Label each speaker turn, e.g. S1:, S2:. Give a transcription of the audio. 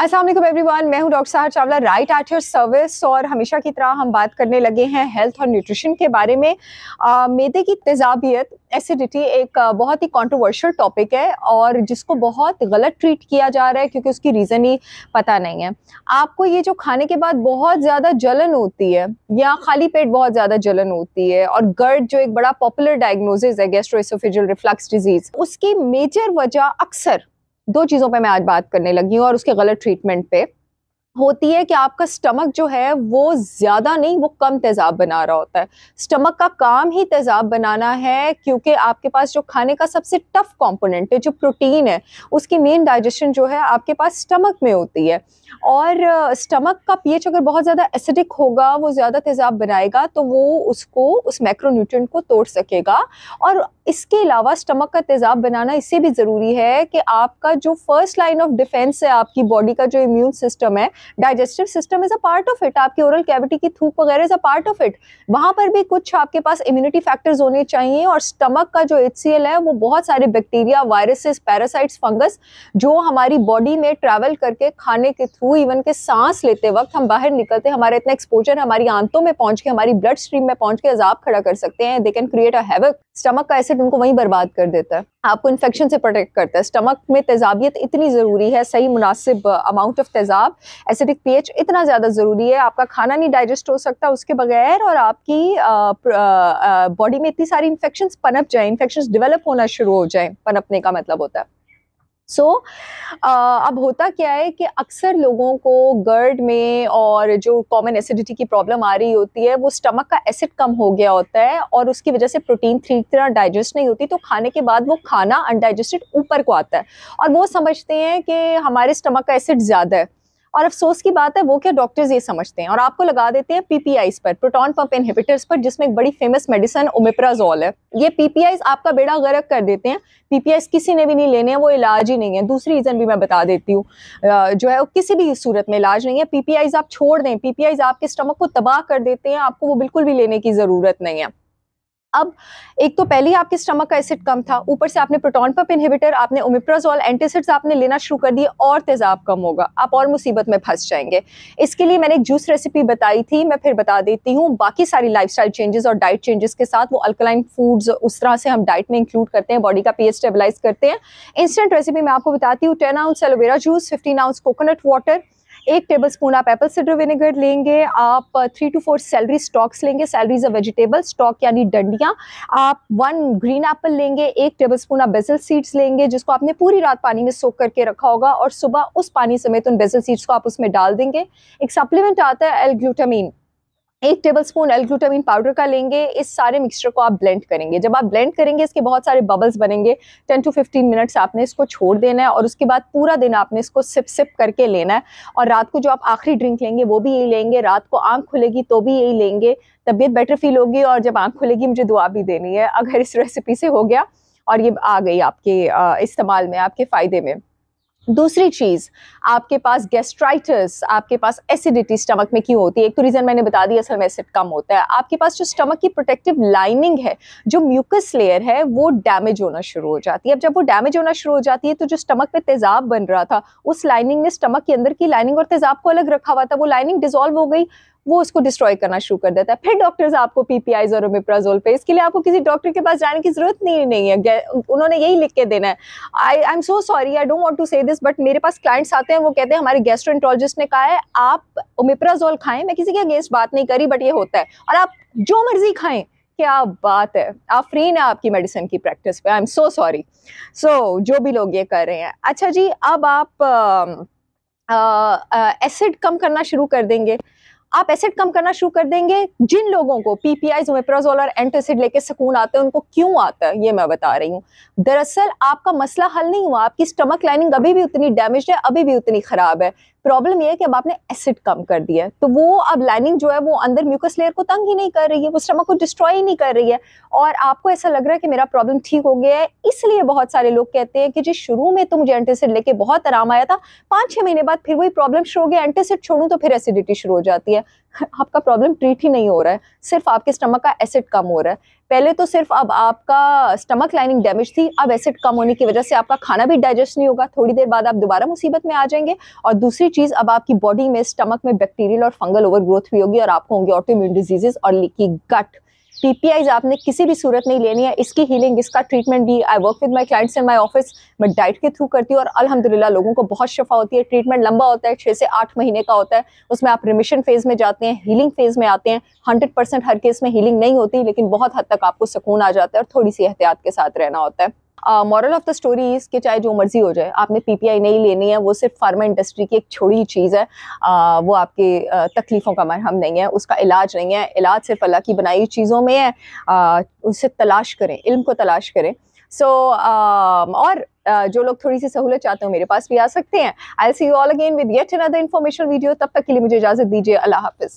S1: Aslam everyone मैं हूं doctor Sahar Chawla right at your service और हमेशा की तरह हम बात करने लगे हैं हेल्थ और न्यूट्रिशन के बारे में आ, मेदे की तेजाबियत एसिडिटी एक बहुत ही कंट्रोवर्शियल टॉपिक है और जिसको बहुत गलत ट्रीट किया जा रहा है क्योंकि उसकी रीज़न ही पता नहीं है आपको ये जो खाने के बाद बहुत ज़्यादा जलन होती है या खाली पेट बहुत ज़्यादा जलन होती है और गर्ड जो एक बड़ा पॉपुलर डायग्नोसिस है गेस्ट्रोसोफिजल रिफ्लक्स डिजीज़ उसकी मेजर वजह अक्सर दो चीज़ों पे मैं आज बात करने लगी हूँ और उसके गलत ट्रीटमेंट पे होती है कि आपका स्टमक जो है वो ज़्यादा नहीं वो कम तेज़ाब बना रहा होता है स्टमक का काम ही तेज़ाब बनाना है क्योंकि आपके पास जो खाने का सबसे टफ कंपोनेंट है जो प्रोटीन है उसकी मेन डाइजेशन जो है आपके पास स्टमक में होती है और स्टमक का पीएच अगर बहुत ज़्यादा एसिडिक होगा वो ज़्यादा तेज़ाब बनाएगा तो वो उसको उस मैक्रोन्यूट्रन को तोड़ सकेगा और इसके अलावा स्टमक का तेज़ाब बनाना इससे भी ज़रूरी है कि आपका जो फर्स्ट लाइन ऑफ डिफेंस है आपकी बॉडी का जो इम्यून सिस्टम है digestive system is a part of it आपकी ओरल कैविटी की थूक वगैरह is a part of it वहाँ पर भी कुछ आपके पास इम्यूनिटी फैक्टर्स होने चाहिए और स्टमक का जो एच है वो बहुत सारे बैक्टीरिया वायरसेस पैरासाइट्स फंगस जो हमारी बॉडी में ट्रैवल करके खाने के थ्रू इवन के सांस लेते वक्त हम बाहर निकलते हमारा इतना एक्सपोजर हमारी आंतों में पहुंच के हमारी ब्लड स्ट्रीम में पहुंच के अजाब खड़ा कर सकते हैं they can create a havoc stomach का एसिड उनको वहीं बर्बाद कर देता है आपको इन्फेक्शन से प्रोटेक्ट करता है स्टमक में तेजाबियत इतनी ज़रूरी है सही मुनासिब अमाउंट ऑफ तेजाब एसिडिक पीएच इतना ज़्यादा ज़रूरी है आपका खाना नहीं डाइजेस्ट हो सकता उसके बगैर और आपकी बॉडी में इतनी सारी इन्फेक्शन पनप जाए इन्फेक्शन डिवेलप होना शुरू हो जाए पनपने का मतलब होता है सो so, uh, अब होता क्या है कि अक्सर लोगों को गर्ड में और जो कॉमन एसिडिटी की प्रॉब्लम आ रही होती है वो स्टमक का एसिड कम हो गया होता है और उसकी वजह से प्रोटीन थ्री तरह डाइजेस्ट नहीं होती तो खाने के बाद वो खाना अनडाइजेस्टेड ऊपर को आता है और वो समझते हैं कि हमारे स्टमक का एसिड ज़्यादा है और अफसोस की बात है वो क्या डॉक्टर्स ये समझते हैं और आपको लगा देते हैं पीपीआईस पर प्रोटॉन पंप इनहिबिटर्स पर जिसमें एक बड़ी फेमस मेडिसिन ओमेप्राजोल है ये पीपीआईस आपका बेड़ा गर्क कर देते हैं पीपीआईस किसी ने भी नहीं लेने हैं वो इलाज ही नहीं है दूसरी रीज़न भी मैं बता देती हूँ जो है वो किसी भी सूरत में इलाज नहीं है पीपीआईस आप छोड़ दें पीपीआईस आपके स्टमक को तबाह कर देते हैं आपको वो बिल्कुल भी लेने की ज़रूरत नहीं है अब एक तो पहले ही आपके स्टमक का एसिड कम था ऊपर से आपने प्रोटॉन पप इनहिबिटर आपने ओमिप्राजोल एंटीसिड्स आपने लेना शुरू कर दिए और तेजाब कम होगा आप और मुसीबत में फंस जाएंगे इसके लिए मैंने एक जूस रेसिपी बताई थी मैं फिर बता देती हूँ बाकी सारी स्टाइल चेंजेस और डाइट चेंजेस के साथ वो अल्कलाइन फूड्स उस तरह से हम डाइट में इंक्लूड करते हैं बॉडी का पी स्टेबलाइज करते हैं इंस्टेंट रेसिपी मैं आपको बताती हूँ ten ounce aloe vera juice fifteen ounce coconut water एक टेबल स्पून आप एप्पल सीडर विनेगर लेंगे आप three two four celery stalks लेंगे सैलरीज अ वेजिटेबल स्टॉक यानी डंडियाँ आप वन ग्रीन एप्पल लेंगे एक टेबल स्पून आप बेजल सीड्स लेंगे जिसको आपने पूरी रात पानी में सोख करके रखा होगा और सुबह उस पानी समेत उन बेजल सीड्स को आप उसमें डाल देंगे एक सप्लीमेंट आता है एल ग्लूटामीन एक टेबलस्पून स्पून ग्लूटामिन पाउडर का लेंगे इस सारे मिक्सचर को आप ब्लेंड करेंगे जब आप ब्लेंड करेंगे इसके बहुत सारे बबल्स बनेंगे 10 टू 15 मिनट्स आपने इसको छोड़ देना है और उसके बाद पूरा दिन आपने इसको सिप सिप करके लेना है और रात को जो आप आखिरी ड्रिंक लेंगे वो भी यही लेंगे रात को आँख खुलेगी तो भी यही लेंगे तबीयत बेटर फील होगी और जब आँख खुलेगी मुझे दुआ भी देनी है अगर इस रेसिपी से हो गया और ये आ गई आपके इस्तेमाल में आपके फ़ायदे में दूसरी चीज़ आपके पास गैस्ट्राइटिस आपके पास एसिडिटी स्टमक में क्यों होती है एक तो रीज़न मैंने बता दिया असल में एसिड कम होता है आपके पास जो स्टमक की प्रोटेक्टिव लाइनिंग है जो म्यूकस लेयर है वो डैमेज होना शुरू हो जाती है अब जब वो डैमेज होना शुरू हो जाती है तो जो स्टमक में तेज़ाब बन रहा था उस लाइनिंग ने स्टमक के अंदर की लाइनिंग और तेज़ाब को अलग रखा हुआ था वो लाइनिंग डिजोल्व हो गई वो उसको डिस्ट्रॉय करना शुरू कर देता है फिर डॉक्टर्स आपको पीपीआईज और ओमिप्राजोल पे इसके लिए आपको किसी डॉक्टर के पास जाने की जरूरत नहीं नहीं है उन्होंने यही लिख के देना है I I am so sorry I don't want to say this but मेरे पास क्लाइंट्स आते हैं वो कहते हैं हमारे गेस्ट्रोएंट्रोलॉजिस्ट ने कहा है आप ओमिप्राजोल खाएं मैं किसी के अगेंस्ट बात नहीं करी बट ये होता है और आप जो मर्जी खाएं क्या बात है आप फ्री ना आपकी मेडिसिन की प्रैक्टिस पे आई एम सो सॉरी सो जो भी लोग ये कर रहे हैं अच्छा जी अब आप एसिड कम करना शुरू कर देंगे आप एसिड कम करना शुरू कर देंगे जिन लोगों को पीपीआईजोल और एंटासिड लेके सुकून आता है उनको क्यों आता है ये मैं बता रही हूँ दरअसल आपका मसला हल नहीं हुआ आपकी स्टमक लाइनिंग अभी भी उतनी डैमेज है अभी भी उतनी खराब है प्रॉब्लम ये है कि अब आपने एसिड कम कर दिया है तो वो अब लाइनिंग जो है वो अंदर म्यूकस लेयर को तंग ही नहीं कर रही है वो स्टमक को डिस्ट्रॉय ही नहीं कर रही है और आपको ऐसा लग रहा है कि मेरा प्रॉब्लम ठीक हो गया है इसलिए बहुत सारे लोग कहते हैं कि जी शुरू में तो मुझे एंटीसिड लेके बहुत आराम आया था पाँच छः महीने बाद फिर वही प्रॉब्लम शुरू हो गया एंटीसिड छोड़ूँ तो फिर एसिडिटी शुरू हो जाती है आपका प्रॉब्लम ट्रीट ही नहीं हो रहा है सिर्फ आपके स्टमक का एसिड कम हो रहा है पहले तो सिर्फ अब आपका स्टमक लाइनिंग डैमेज थी अब एसिड कम होने की वजह से आपका खाना भी डाइजेस्ट नहीं होगा थोड़ी देर बाद आप दोबारा मुसीबत में आ जाएंगे और दूसरी चीज़ अब आपकी बॉडी में स्टमक में बैक्टीरियल और फंगल ओवर ग्रोथ भी होगी और आपको होंगे ऑटोम्यून इम्यून और लिकी गट पीपीआईज आपने किसी भी सूरत नहीं लेनी है इसकी हीलिंग इसका ट्रीटमेंट भी I work with my clients in my office मैं डाइट के थ्रू करती हूँ और अल्हम्दुलिल्लाह लोगों को बहुत शफा होती है ट्रीटमेंट लंबा होता है छः से आठ महीने का होता है उसमें आप रिमिशन फेज में जाते हैं हीलिंग फेज में आते हैं हंड्रेड परसेंट हर केस में हीलिंग नहीं होती लेकिन बहुत हद तक आपको सुकून आ जाता है और थोड़ी सी एहतियात के साथ रहना होता है moral of the story is कि चाहे जो मर्जी हो जाए आपने पीपीआई नहीं लेनी है वो सिर्फ फार्मा इंडस्ट्री की एक छोड़ी चीज़ है आ, वो आपके तकलीफ़ों का मरहम नहीं है उसका इलाज नहीं है इलाज सिर्फ अल्लाह की बनाई चीज़ों में है आ, उसे तलाश करें इल्म को तलाश करें सो so, और जो लोग थोड़ी सी सहूलत चाहते हो मेरे पास भी आ सकते हैं I see you all again with yet another information video तब तक के लिए मुझे इजाज़त दीजिए अल्लाह हाफिज़